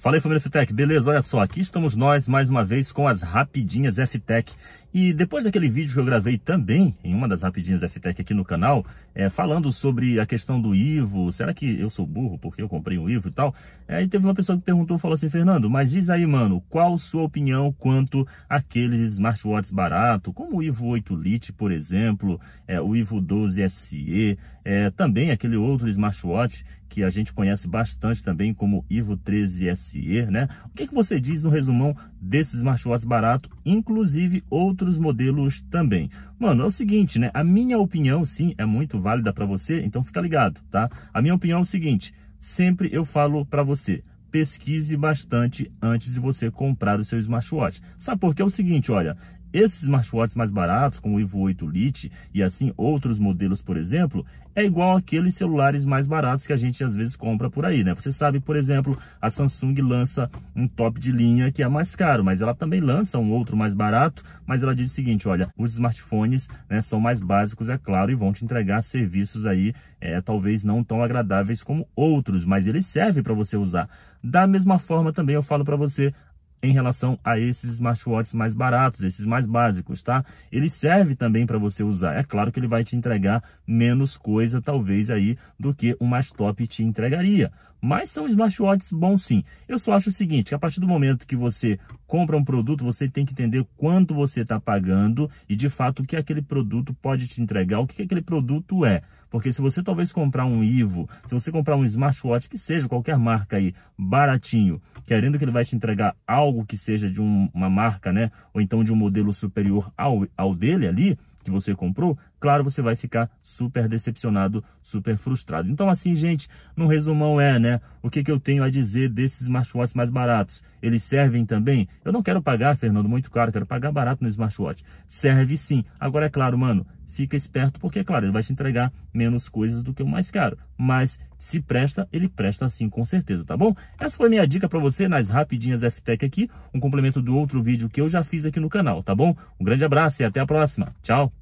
Fala aí família FTEC, beleza? Olha só, aqui estamos nós mais uma vez com as rapidinhas FTEC. E depois daquele vídeo que eu gravei também em uma das rapidinhas FTEC aqui no canal, é, falando sobre a questão do Ivo, será que eu sou burro porque eu comprei um Ivo e tal? Aí é, teve uma pessoa que perguntou, falou assim, Fernando, mas diz aí mano, qual sua opinião quanto àqueles smartwatches barato, como o Ivo 8 Lite, por exemplo, é, o Ivo 12 SE, é, também aquele outro smartwatch que a gente conhece bastante também como Ivo 13 SE, né? O que, que você diz no resumão desse smartwatch barato, inclusive outros modelos também? Mano, é o seguinte, né? A minha opinião, sim, é muito válida para você, então fica ligado, tá? A minha opinião é o seguinte, sempre eu falo para você, pesquise bastante antes de você comprar o seu smartwatch. Sabe por que é o seguinte, olha, esses smartwatches mais baratos, como o Vivo 8 Lite e assim outros modelos, por exemplo, é igual aqueles celulares mais baratos que a gente às vezes compra por aí, né? Você sabe, por exemplo, a Samsung lança um top de linha que é mais caro, mas ela também lança um outro mais barato, mas ela diz o seguinte, olha, os smartphones né, são mais básicos, é claro, e vão te entregar serviços aí, é, talvez não tão agradáveis como outros, mas eles servem para você usar. Da mesma forma também eu falo para você, em relação a esses smartwatches mais baratos, esses mais básicos, tá? Ele serve também para você usar. É claro que ele vai te entregar menos coisa, talvez aí, do que o mais top te entregaria mas são smartwatches bons sim. Eu só acho o seguinte, a partir do momento que você compra um produto, você tem que entender quanto você está pagando e de fato o que aquele produto pode te entregar, o que aquele produto é. Porque se você talvez comprar um Ivo, se você comprar um smartwatch, que seja qualquer marca aí, baratinho, querendo que ele vai te entregar algo que seja de um, uma marca, né? Ou então de um modelo superior ao, ao dele ali, que você comprou, claro, você vai ficar super decepcionado, super frustrado. Então assim, gente, no resumão é, né, o que, que eu tenho a dizer desses smartwatches mais baratos? Eles servem também? Eu não quero pagar, Fernando, muito caro, quero pagar barato no smartwatch. Serve sim. Agora é claro, mano, fica esperto, porque, claro, ele vai te entregar menos coisas do que o mais caro. Mas se presta, ele presta sim, com certeza, tá bom? Essa foi minha dica para você nas rapidinhas FTEC aqui, um complemento do outro vídeo que eu já fiz aqui no canal, tá bom? Um grande abraço e até a próxima. Tchau!